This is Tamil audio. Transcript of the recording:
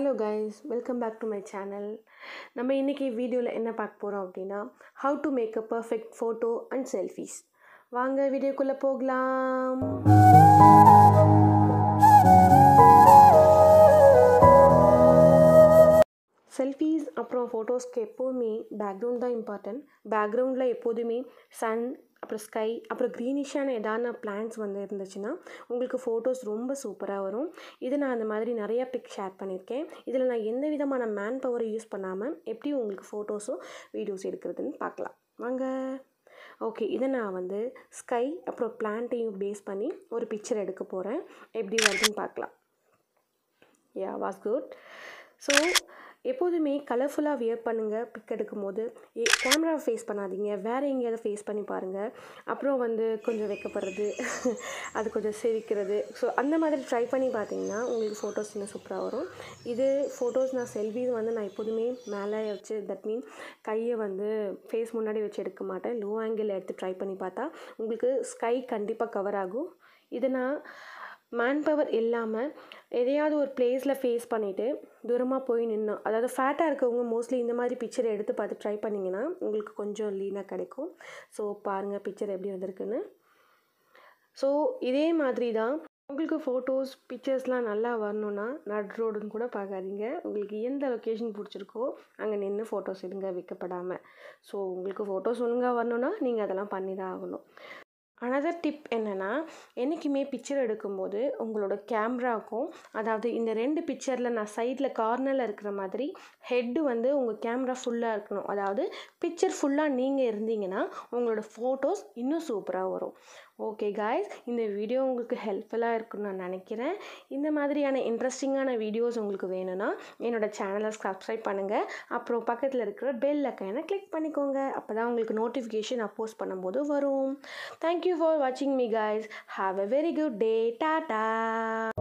Hello guys welcome back to my channel நம்ம இன்றைக்கி வீடியோவில் என்ன பார்க்க போகிறோம் அப்படின்னா how to make a perfect photo and selfies வாங்க வீடியோக்குள்ளே போகலாம் அப்புறம் ஃபோட்டோஸ்க்கு எப்போவுமே பேக்ரவுண்ட் தான் இம்பார்ட்டன்ட் பேக்ரவுண்டில் எப்போதுமே சன் அப்புறம் ஸ்கை அப்புறம் க்ரீனிஷான எதான பிளான்ஸ் வந்து இருந்துச்சுன்னா உங்களுக்கு ஃபோட்டோஸ் ரொம்ப சூப்பராக வரும் இது நான் அந்த மாதிரி நிறையா பிக் ஷேர் பண்ணியிருக்கேன் இதில் நான் எந்த விதமான மேன் பவரை யூஸ் பண்ணாமல் எப்படி உங்களுக்கு ஃபோட்டோஸோ வீடியோஸ் எடுக்கிறதுன்னு பார்க்கலாம் வாங்க ஓகே இதை நான் வந்து ஸ்கை அப்புறம் பிளான்ட்டையும் பேஸ் பண்ணி ஒரு பிக்சர் எடுக்க போகிறேன் எப்படி வருதுன்னு பார்க்கலாம் யா வாஸ் குட் ஸோ எப்போதுமே கலர்ஃபுல்லாக வியர் பண்ணுங்கள் பிக் எடுக்கும் போது கேமராவை ஃபேஸ் பண்ணாதீங்க வேறு எங்கேயாவது ஃபேஸ் பண்ணி பாருங்கள் அப்புறம் வந்து கொஞ்சம் வைக்கப்படுறது அது கொஞ்சம் சிரிக்கிறது ஸோ அந்த மாதிரி ட்ரை பண்ணி பார்த்தீங்கன்னா உங்களுக்கு ஃபோட்டோஸ் இன்னும் சூப்பராக வரும் இது ஃபோட்டோஸ் நான் செல்ஃபீஸ் வந்து நான் எப்போதுமே மேலே வச்சு தட் மீன் கையை வந்து ஃபேஸ் முன்னாடி வச்சு எடுக்க மாட்டேன் லோ ஆங்கிளில் எடுத்து ட்ரை பண்ணி பார்த்தா உங்களுக்கு ஸ்கை கண்டிப்பாக கவர் ஆகும் இது நான் மேன் பவர் இல்லாமல் எதையாவது ஒரு பிளேஸில் ஃபேஸ் பண்ணிவிட்டு தூரமாக போய் நின்னோம் அதாவது ஃபேட்டாக இருக்கவங்க மோஸ்ட்லி இந்த மாதிரி பிக்சரை எடுத்து பார்த்து ட்ரை பண்ணிங்கன்னா உங்களுக்கு கொஞ்சம் லீனாக கிடைக்கும் ஸோ பாருங்கள் பிக்சர் எப்படி வந்திருக்குன்னு ஸோ இதே மாதிரி தான் உங்களுக்கு ஃபோட்டோஸ் பிக்சர்ஸ்லாம் நல்லா வரணுன்னா நட் ரோடுன்னு கூட பார்க்காதீங்க உங்களுக்கு எந்த லொக்கேஷன் பிடிச்சிருக்கோ அங்கே நின்று ஃபோட்டோஸ் எடுங்க வைக்கப்படாமல் ஸோ உங்களுக்கு ஃபோட்டோஸ் ஒழுங்காக வரணுன்னா நீங்கள் அதெல்லாம் பண்ணி தான் ஆகணும் அனதர் டிப் என்னென்னா என்றைக்குமே பிக்சர் எடுக்கும்போது உங்களோட கேமராக்கும் அதாவது இந்த ரெண்டு பிக்சரில் நான் சைடில் கார்னரில் இருக்கிற மாதிரி ஹெட்டு வந்து உங்கள் கேமரா ஃபுல்லாக இருக்கணும் அதாவது பிக்சர் ஃபுல்லாக நீங்கள் இருந்தீங்கன்னா உங்களோட ஃபோட்டோஸ் இன்னும் சூப்பராக வரும் ஓகே காய்ஸ் இந்த வீடியோ உங்களுக்கு ஹெல்ப்ஃபுல்லாக இருக்குன்னு நான் நினைக்கிறேன் இந்த மாதிரியான இன்ட்ரெஸ்டிங்கான வீடியோஸ் உங்களுக்கு வேணும்னா என்னோடய சேனலை சப்ஸ்கிரைப் பண்ணுங்கள் அப்புறம் பக்கத்தில் இருக்கிற பெல் அக்கனை கிளிக் பண்ணிக்கோங்க அப்போ தான் உங்களுக்கு நோட்டிஃபிகேஷன் நான் போஸ்ட் பண்ணும்போது வரும் thank you Thank you for watching me guys. Have a very good day. Tata.